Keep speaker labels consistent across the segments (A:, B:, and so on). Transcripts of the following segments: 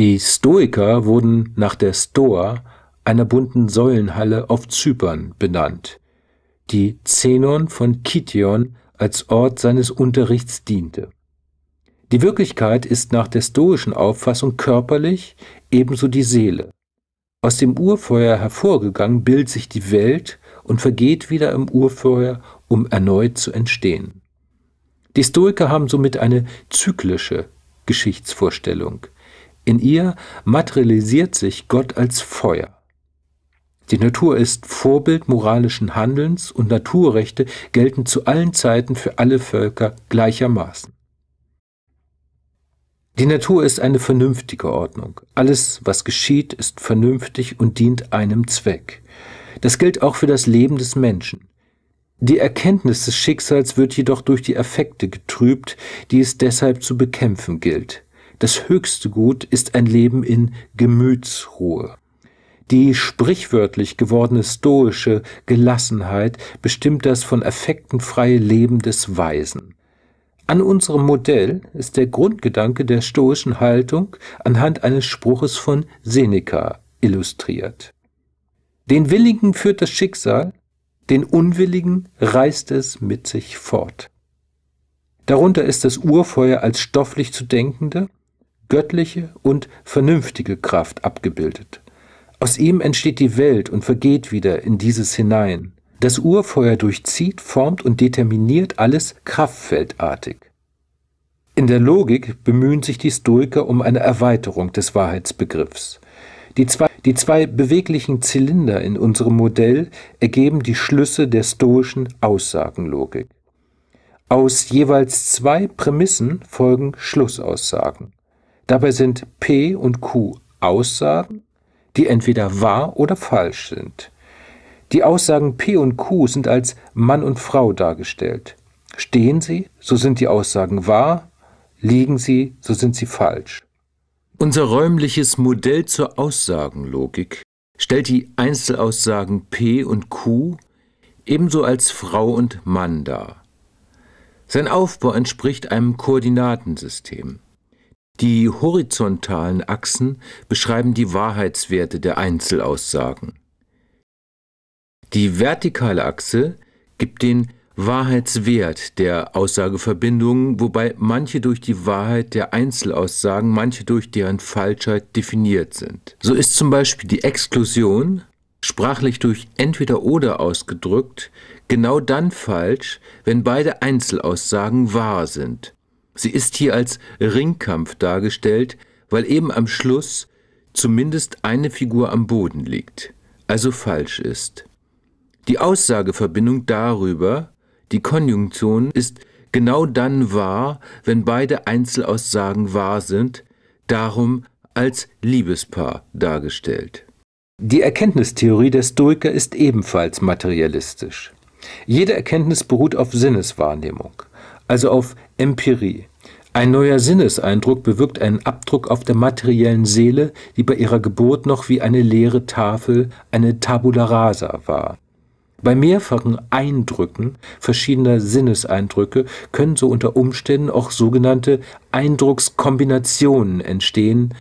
A: Die Stoiker wurden nach der Stoa, einer bunten Säulenhalle auf Zypern, benannt, die Zenon von Kition als Ort seines Unterrichts diente. Die Wirklichkeit ist nach der stoischen Auffassung körperlich, ebenso die Seele. Aus dem Urfeuer hervorgegangen bildet sich die Welt und vergeht wieder im Urfeuer, um erneut zu entstehen. Die Stoiker haben somit eine zyklische Geschichtsvorstellung. In ihr materialisiert sich Gott als Feuer. Die Natur ist Vorbild moralischen Handelns und Naturrechte gelten zu allen Zeiten für alle Völker gleichermaßen. Die Natur ist eine vernünftige Ordnung. Alles, was geschieht, ist vernünftig und dient einem Zweck. Das gilt auch für das Leben des Menschen. Die Erkenntnis des Schicksals wird jedoch durch die Affekte getrübt, die es deshalb zu bekämpfen gilt. Das höchste Gut ist ein Leben in Gemütsruhe. Die sprichwörtlich gewordene stoische Gelassenheit bestimmt das von Affekten freie Leben des Weisen. An unserem Modell ist der Grundgedanke der stoischen Haltung anhand eines Spruches von Seneca illustriert. Den Willigen führt das Schicksal, den Unwilligen reißt es mit sich fort. Darunter ist das Urfeuer als stofflich zu Denkende, göttliche und vernünftige Kraft abgebildet. Aus ihm entsteht die Welt und vergeht wieder in dieses hinein. Das Urfeuer durchzieht, formt und determiniert alles kraftfeldartig. In der Logik bemühen sich die Stoiker um eine Erweiterung des Wahrheitsbegriffs. Die zwei, die zwei beweglichen Zylinder in unserem Modell ergeben die Schlüsse der stoischen Aussagenlogik. Aus jeweils zwei Prämissen folgen Schlussaussagen. Dabei sind P und Q Aussagen, die entweder wahr oder falsch sind. Die Aussagen P und Q sind als Mann und Frau dargestellt. Stehen sie, so sind die Aussagen wahr, liegen sie, so sind sie falsch. Unser räumliches Modell zur Aussagenlogik stellt die Einzelaussagen P und Q ebenso als Frau und Mann dar. Sein Aufbau entspricht einem Koordinatensystem. Die horizontalen Achsen beschreiben die Wahrheitswerte der Einzelaussagen. Die vertikale Achse gibt den Wahrheitswert der Aussageverbindungen, wobei manche durch die Wahrheit der Einzelaussagen, manche durch deren Falschheit definiert sind. So ist zum Beispiel die Exklusion, sprachlich durch entweder oder ausgedrückt, genau dann falsch, wenn beide Einzelaussagen wahr sind Sie ist hier als Ringkampf dargestellt, weil eben am Schluss zumindest eine Figur am Boden liegt, also falsch ist. Die Aussageverbindung darüber, die Konjunktion, ist genau dann wahr, wenn beide Einzelaussagen wahr sind, darum als Liebespaar dargestellt. Die Erkenntnistheorie der Stoiker ist ebenfalls materialistisch. Jede Erkenntnis beruht auf Sinneswahrnehmung, also auf Empirie. Ein neuer Sinneseindruck bewirkt einen Abdruck auf der materiellen Seele, die bei ihrer Geburt noch wie eine leere Tafel, eine Tabula rasa war. Bei mehrfachen Eindrücken verschiedener Sinneseindrücke können so unter Umständen auch sogenannte Eindruckskombinationen entstehen,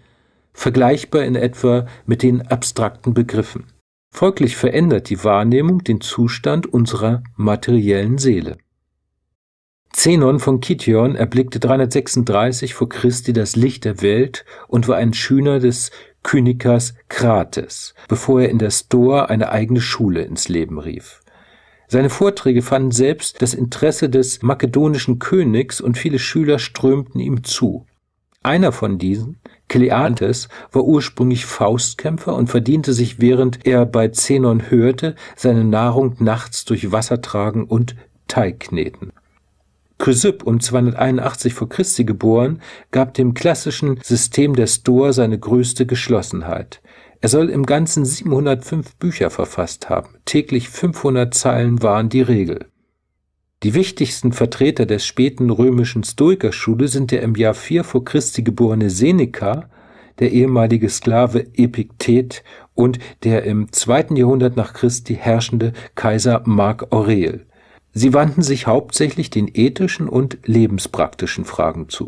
A: vergleichbar in etwa mit den abstrakten Begriffen. Folglich verändert die Wahrnehmung den Zustand unserer materiellen Seele. Zenon von Kition erblickte 336 vor Christi das Licht der Welt und war ein Schüler des Kynikers Krates, bevor er in der Stoa eine eigene Schule ins Leben rief. Seine Vorträge fanden selbst das Interesse des makedonischen Königs und viele Schüler strömten ihm zu. Einer von diesen, Kleantes, war ursprünglich Faustkämpfer und verdiente sich, während er bei Zenon hörte, seine Nahrung nachts durch Wassertragen und Teigkneten. Chrysipp, um 281 vor Christi geboren, gab dem klassischen System der Stoa seine größte Geschlossenheit. Er soll im Ganzen 705 Bücher verfasst haben, täglich 500 Zeilen waren die Regel. Die wichtigsten Vertreter der späten römischen Stoikerschule sind der im Jahr 4 vor Christi geborene Seneca, der ehemalige Sklave Epiktet und der im zweiten Jahrhundert nach Christi herrschende Kaiser Mark Aurel Sie wandten sich hauptsächlich den ethischen und lebenspraktischen Fragen zu